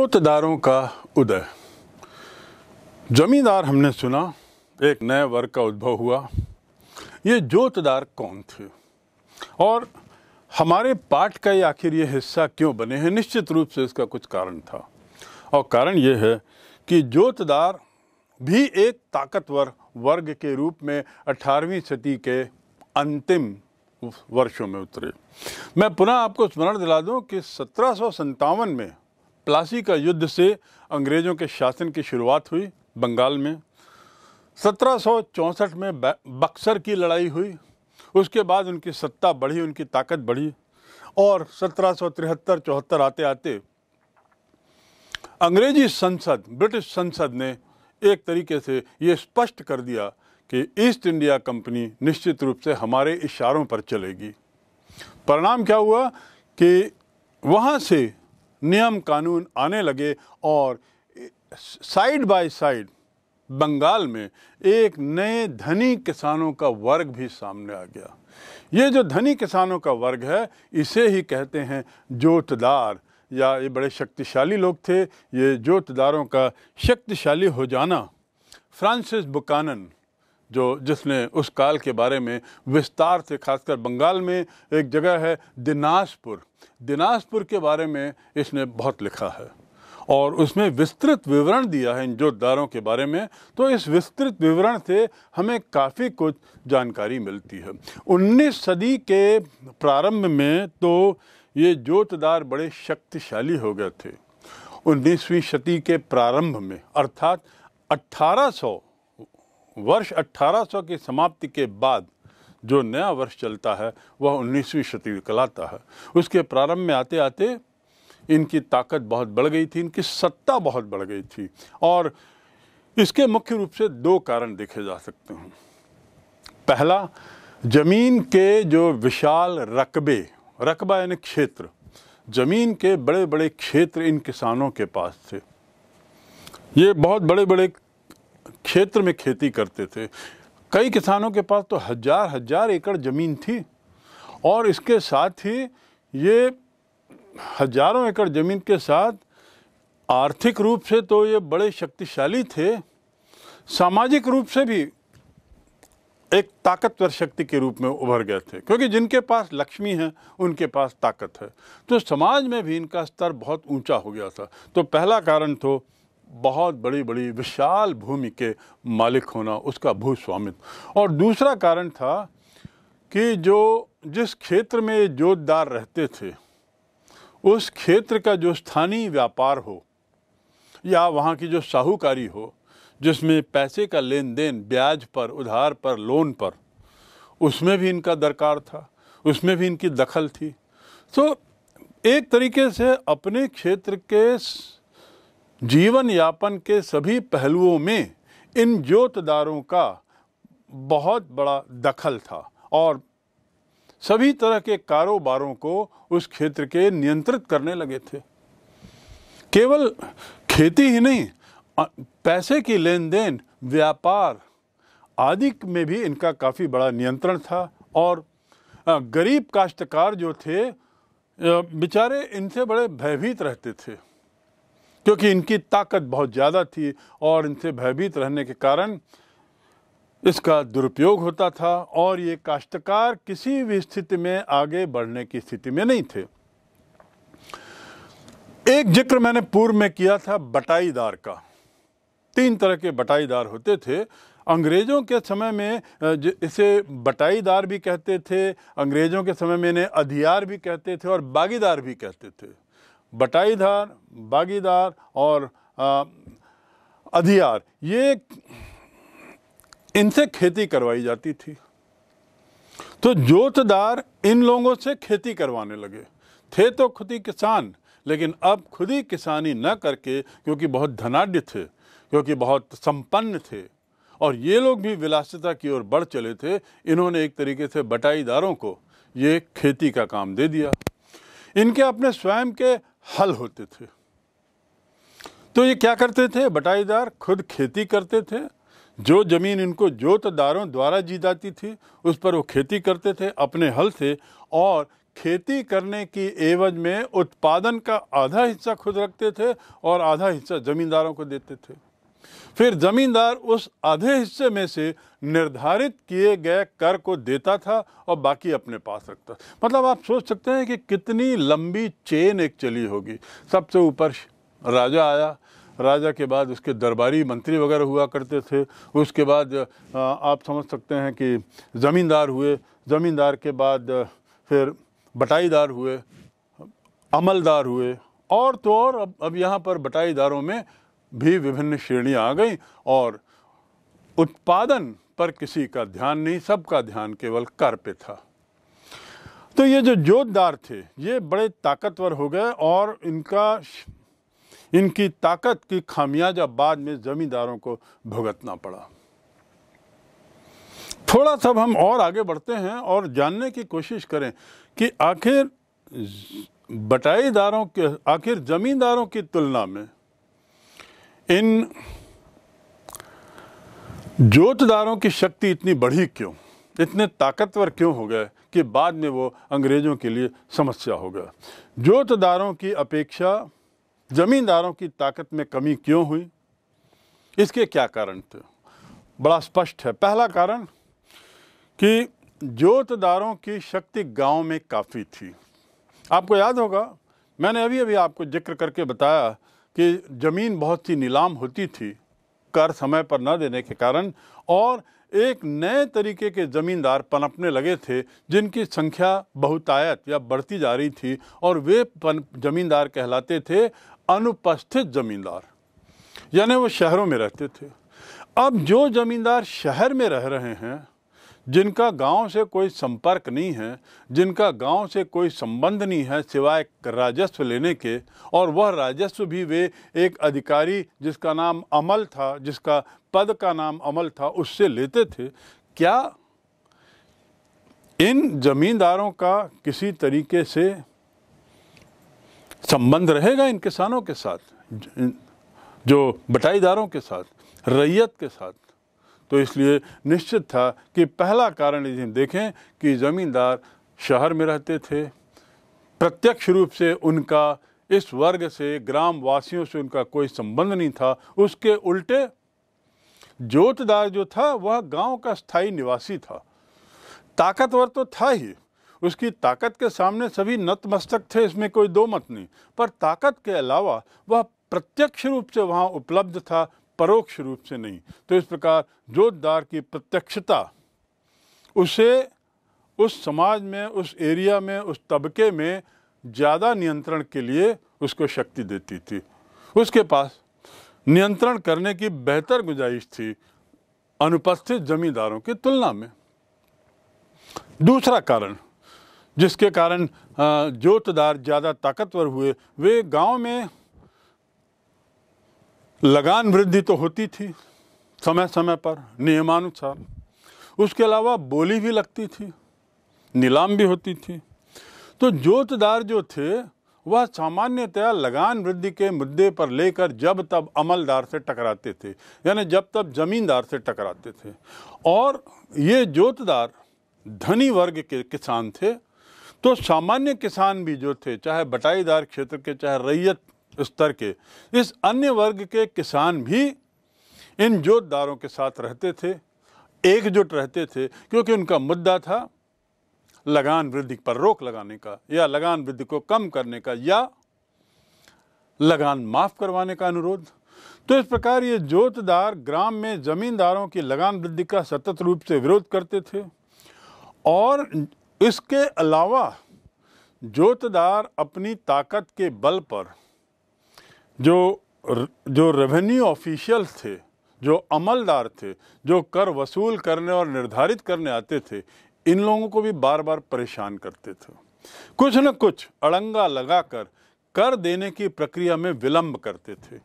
जोतदारों का उदय जमींदार हमने सुना एक नए वर्ग का उद्भव हुआ ये जोतदार कौन थे और हमारे पाठ का ये आखिर ये हिस्सा क्यों बने हैं निश्चित रूप से इसका कुछ कारण था और कारण ये है कि जोतदार भी एक ताकतवर वर्ग के रूप में 18वीं सदी के अंतिम वर्षों में उतरे मैं पुनः आपको स्मरण दिला दूं कि सत्रह में प्लासी का युद्ध से अंग्रेज़ों के शासन की शुरुआत हुई बंगाल में 1764 में बक्सर की लड़ाई हुई उसके बाद उनकी सत्ता बढ़ी उनकी ताकत बढ़ी और सत्रह सौ आते आते अंग्रेजी संसद ब्रिटिश संसद ने एक तरीके से ये स्पष्ट कर दिया कि ईस्ट इंडिया कंपनी निश्चित रूप से हमारे इशारों पर चलेगी परिणाम क्या हुआ कि वहाँ से नियम कानून आने लगे और साइड बाय साइड बंगाल में एक नए धनी किसानों का वर्ग भी सामने आ गया ये जो धनी किसानों का वर्ग है इसे ही कहते हैं जोतदार या ये बड़े शक्तिशाली लोग थे ये जोतदारों का शक्तिशाली हो जाना फ्रांसिस बुकानन जो जिसने उस काल के बारे में विस्तार से खासकर बंगाल में एक जगह है दिनाजपुर दिनाजपुर के बारे में इसने बहुत लिखा है और उसमें विस्तृत विवरण दिया है इन जोतदारों के बारे में तो इस विस्तृत विवरण से हमें काफ़ी कुछ जानकारी मिलती है उन्नीस सदी के प्रारंभ में तो ये जोतदार बड़े शक्तिशाली हो गए थे उन्नीसवीं सदी के प्रारंभ में अर्थात 1800 वर्ष 1800 की समाप्ति के बाद जो नया वर्ष चलता है वह 19वीं शती कलाता है उसके प्रारंभ में आते आते इनकी ताकत बहुत बढ़ गई थी इनकी सत्ता बहुत बढ़ गई थी और इसके मुख्य रूप से दो कारण देखे जा सकते हैं पहला जमीन के जो विशाल रकबे रकबा यानी क्षेत्र जमीन के बड़े बड़े क्षेत्र इन किसानों के पास थे ये बहुत बड़े बड़े क्षेत्र में खेती करते थे कई किसानों के पास तो हजार हजार एकड़ ज़मीन थी और इसके साथ ही ये हजारों एकड़ ज़मीन के साथ आर्थिक रूप से तो ये बड़े शक्तिशाली थे सामाजिक रूप से भी एक ताकतवर शक्ति के रूप में उभर गए थे क्योंकि जिनके पास लक्ष्मी है उनके पास ताकत है तो समाज में भी इनका स्तर बहुत ऊंचा हो गया था तो पहला कारण तो बहुत बड़ी बड़ी विशाल भूमि के मालिक होना उसका भूस्वामित्व और दूसरा कारण था कि जो जिस क्षेत्र में जोतदार रहते थे उस क्षेत्र का जो स्थानीय व्यापार हो या वहाँ की जो साहूकारी हो जिसमें पैसे का लेन देन ब्याज पर उधार पर लोन पर उसमें भी इनका दरकार था उसमें भी इनकी दखल थी तो एक तरीके से अपने क्षेत्र के जीवन यापन के सभी पहलुओं में इन जोतदारों का बहुत बड़ा दखल था और सभी तरह के कारोबारों को उस क्षेत्र के नियंत्रित करने लगे थे केवल खेती ही नहीं पैसे की लेन देन व्यापार आदि में भी इनका काफ़ी बड़ा नियंत्रण था और गरीब काश्तकार जो थे बेचारे इनसे बड़े भयभीत रहते थे क्योंकि इनकी ताकत बहुत ज़्यादा थी और इनसे भयभीत रहने के कारण इसका दुरुपयोग होता था और ये काश्तकार किसी भी स्थिति में आगे बढ़ने की स्थिति में नहीं थे एक जिक्र मैंने पूर्व में किया था बटाईदार का तीन तरह के बटाईदार होते थे अंग्रेज़ों के समय में इसे बटाईदार भी कहते थे अंग्रेज़ों के समय में इन्हें अधियार भी कहते थे और बागीदार भी कहते थे बटाईदार बागीदार और अधियार ये इनसे खेती करवाई जाती थी तो जोतदार इन लोगों से खेती करवाने लगे थे तो खुद ही किसान लेकिन अब खुद ही किसानी न करके क्योंकि बहुत धनाढ़ थे क्योंकि बहुत संपन्न थे और ये लोग भी विलासिता की ओर बढ़ चले थे इन्होंने एक तरीके से बटाईदारों को ये खेती का काम दे दिया इनके अपने स्वयं के हल होते थे तो ये क्या करते थे बटाईदार खुद खेती करते थे जो जमीन इनको जोतदारों द्वारा जी जाती थी उस पर वो खेती करते थे अपने हल से और खेती करने की एवज में उत्पादन का आधा हिस्सा खुद रखते थे और आधा हिस्सा जमींदारों को देते थे फिर जमींदार उस आधे हिस्से में से निर्धारित किए गए कर को देता था और बाकी अपने पास रखता मतलब आप सोच सकते हैं कि कितनी लंबी चेन एक चली होगी सबसे ऊपर राजा आया राजा के बाद उसके दरबारी मंत्री वगैरह हुआ करते थे उसके बाद आप समझ सकते हैं कि ज़मींदार हुए ज़मींदार के बाद फिर बटाईदार हुए अमलदार हुए और तो और अब अब यहाँ पर बटाईदारों में भी विभिन्न श्रेणी आ गई और उत्पादन पर किसी का ध्यान नहीं सबका ध्यान केवल कर पे था तो ये जो जोतदार थे ये बड़े ताकतवर हो गए और इनका इनकी ताकत की खामियाजा बाद में ज़मींदारों को भुगतना पड़ा थोड़ा सा हम और आगे बढ़ते हैं और जानने की कोशिश करें कि आखिर बटाईदारों के आखिर ज़मींदारों की तुलना में इन जोतदारों की शक्ति इतनी बढ़ी क्यों इतने ताकतवर क्यों हो गए कि बाद में वो अंग्रेज़ों के लिए समस्या हो गया जोतदारों की अपेक्षा ज़मींदारों की ताकत में कमी क्यों हुई इसके क्या कारण थे बड़ा स्पष्ट है पहला कारण कि जोतदारों की शक्ति गांव में काफ़ी थी आपको याद होगा मैंने अभी अभी आपको जिक्र करके बताया कि ज़मीन बहुत सी नीलाम होती थी कर समय पर न देने के कारण और एक नए तरीके के ज़मींदार पनपने लगे थे जिनकी संख्या बहुतायत या बढ़ती जा रही थी और वे ज़मींदार कहलाते थे अनुपस्थित ज़मींदार यानी वो शहरों में रहते थे अब जो ज़मींदार शहर में रह रहे हैं जिनका गांव से कोई संपर्क नहीं है जिनका गांव से कोई संबंध नहीं है सिवाय राजस्व लेने के और वह राजस्व भी वे एक अधिकारी जिसका नाम अमल था जिसका पद का नाम अमल था उससे लेते थे क्या इन जमींदारों का किसी तरीके से संबंध रहेगा इन किसानों के साथ जो बटाईदारों के साथ रैयत के साथ तो इसलिए निश्चित था कि पहला कारण यदि हम देखें कि ज़मींदार शहर में रहते थे प्रत्यक्ष रूप से उनका इस वर्ग से ग्राम वासियों से उनका कोई संबंध नहीं था उसके उल्टे जोतदार जो था वह गांव का स्थायी निवासी था ताकतवर तो था ही उसकी ताकत के सामने सभी नतमस्तक थे इसमें कोई दो मत नहीं पर ताकत के अलावा वह प्रत्यक्ष रूप से वहाँ उपलब्ध था परोक्ष रूप से नहीं तो इस प्रकार जोतदार की प्रत्यक्षता उसे उस समाज में उस एरिया में उस तबके में ज़्यादा नियंत्रण के लिए उसको शक्ति देती थी उसके पास नियंत्रण करने की बेहतर गुंजाइश थी अनुपस्थित जमींदारों की तुलना में दूसरा कारण जिसके कारण जोतदार ज़्यादा ताकतवर हुए वे गांव में लगान वृद्धि तो होती थी समय समय पर नियमानुसार उसके अलावा बोली भी लगती थी नीलाम भी होती थी तो जोतदार जो थे वह सामान्यतया लगान वृद्धि के मुद्दे पर लेकर जब तब अमलदार से टकराते थे यानी जब तब जमींदार से टकराते थे और ये जोतदार धनी वर्ग के किसान थे तो सामान्य किसान भी जो थे चाहे बटाईदार क्षेत्र के चाहे रैयत स्तर के इस अन्य वर्ग के किसान भी इन जोतदारों के साथ रहते थे एकजुट रहते थे क्योंकि उनका मुद्दा था लगान वृद्धि पर रोक लगाने का या लगान वृद्धि को कम करने का या लगान माफ़ करवाने का अनुरोध तो इस प्रकार ये जोतदार ग्राम में जमींदारों की लगान वृद्धि का सतत रूप से विरोध करते थे और इसके अलावा जोतदार अपनी ताकत के बल पर जो जो रेवेन्यू ऑफिशियल्स थे जो अमलदार थे जो कर वसूल करने और निर्धारित करने आते थे इन लोगों को भी बार बार परेशान करते थे कुछ न कुछ अड़ंगा लगाकर कर देने की प्रक्रिया में विलंब करते थे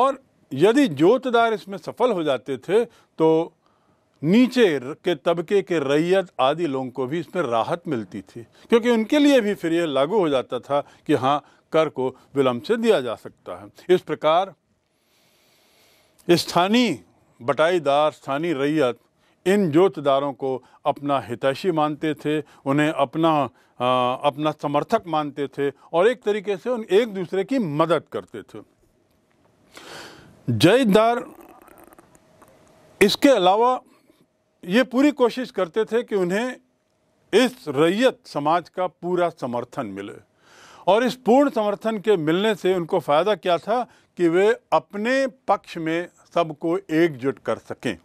और यदि जोतदार इसमें सफल हो जाते थे तो नीचे के तबके के रैयत आदि लोगों को भी इसमें राहत मिलती थी क्योंकि उनके लिए भी फिर यह लागू हो जाता था कि हाँ कर को विलंब से दिया जा सकता है इस प्रकार स्थानीय बटाईदार स्थानीय रैयत इन जोतदारों को अपना हितैषी मानते थे उन्हें अपना आ, अपना समर्थक मानते थे और एक तरीके से उन एक दूसरे की मदद करते थे जयदार इसके अलावा ये पूरी कोशिश करते थे कि उन्हें इस रैयत समाज का पूरा समर्थन मिले और इस पूर्ण समर्थन के मिलने से उनको फ़ायदा क्या था कि वे अपने पक्ष में सबको एकजुट कर सकें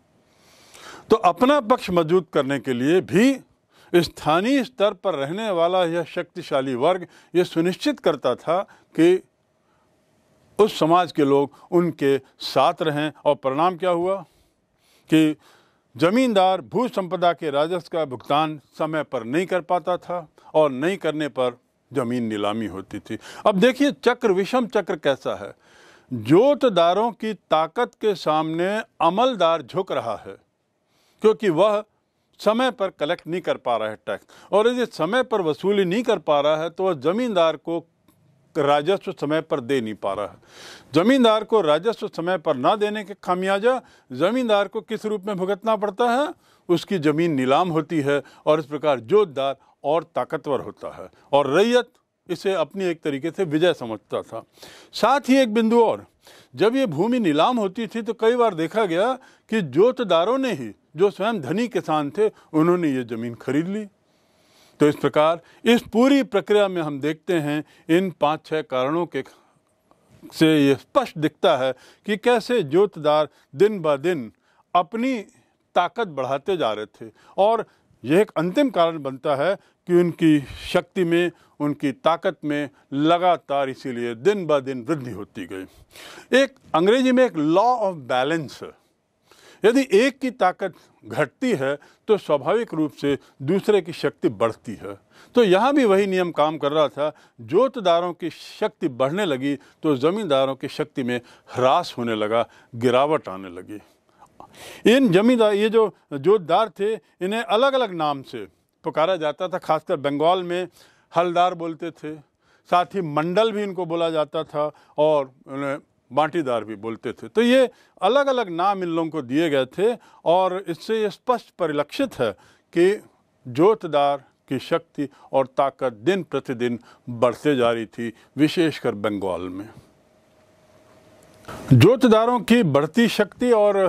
तो अपना पक्ष मजबूत करने के लिए भी स्थानीय स्तर पर रहने वाला यह शक्तिशाली वर्ग ये सुनिश्चित करता था कि उस समाज के लोग उनके साथ रहें और परिणाम क्या हुआ कि जमींदार भू संपदा के राजस्व का भुगतान समय पर नहीं कर पाता था और नहीं करने पर जमीन नीलामी होती थी अब देखिए चक्र विषम चक्र कैसा है जोतदारों की ताकत के सामने अमलदार झुक रहा है क्योंकि वह समय पर कलेक्ट नहीं कर पा रहा है टैक्स और यदि समय पर वसूली नहीं कर पा रहा है तो वह ज़मींदार को राजस्व समय पर दे नहीं पा रहा है ज़मींदार को राजस्व समय पर ना देने के खामियाजा ज़मींदार को किस रूप में भुगतना पड़ता है उसकी ज़मीन नीलाम होती है और इस प्रकार जोतदार और ताकतवर होता है और रैयत इसे अपनी एक तरीके से विजय समझता था साथ ही एक बिंदु और जब ये भूमि नीलाम होती थी तो कई बार देखा गया कि जोतदारों ने ही जो स्वयं धनी किसान थे उन्होंने ये ज़मीन खरीद ली तो इस प्रकार इस पूरी प्रक्रिया में हम देखते हैं इन पाँच छः कारणों के से ये स्पष्ट दिखता है कि कैसे जोतदार दिन ब दिन अपनी ताकत बढ़ाते जा रहे थे और यह एक अंतिम कारण बनता है कि उनकी शक्ति में उनकी ताकत में लगातार इसीलिए दिन ब दिन वृद्धि होती गई एक अंग्रेजी में एक लॉ ऑफ बैलेंस है यदि एक की ताकत घटती है तो स्वाभाविक रूप से दूसरे की शक्ति बढ़ती है तो यहाँ भी वही नियम काम कर रहा था जोतदारों की शक्ति बढ़ने लगी तो ज़मींदारों की शक्ति में ह्रास होने लगा गिरावट आने लगी इन जमींदार ये जो जोतदार थे इन्हें अलग अलग नाम से पुकारा जाता था खासकर बंगाल में हलदार बोलते थे साथ ही मंडल भी इनको बोला जाता था और उन्हें बाटीदार भी बोलते थे तो ये अलग अलग नाम इन लोगों को दिए गए थे और इससे ये स्पष्ट परिलक्षित है कि जोतदार की शक्ति और ताकत दिन प्रतिदिन बढ़ते जा रही थी विशेषकर बंगाल में जोतदारों की बढ़ती शक्ति और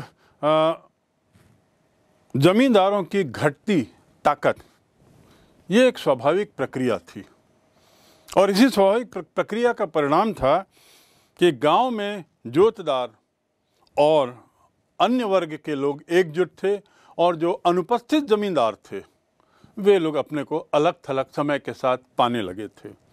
ज़मींदारों की घटती ताकत ये एक स्वाभाविक प्रक्रिया थी और इसी स्वाभाविक प्रक्रिया का परिणाम था कि गांव में जोतदार और अन्य वर्ग के लोग एकजुट थे और जो अनुपस्थित जमींदार थे वे लोग अपने को अलग थलग समय के साथ पाने लगे थे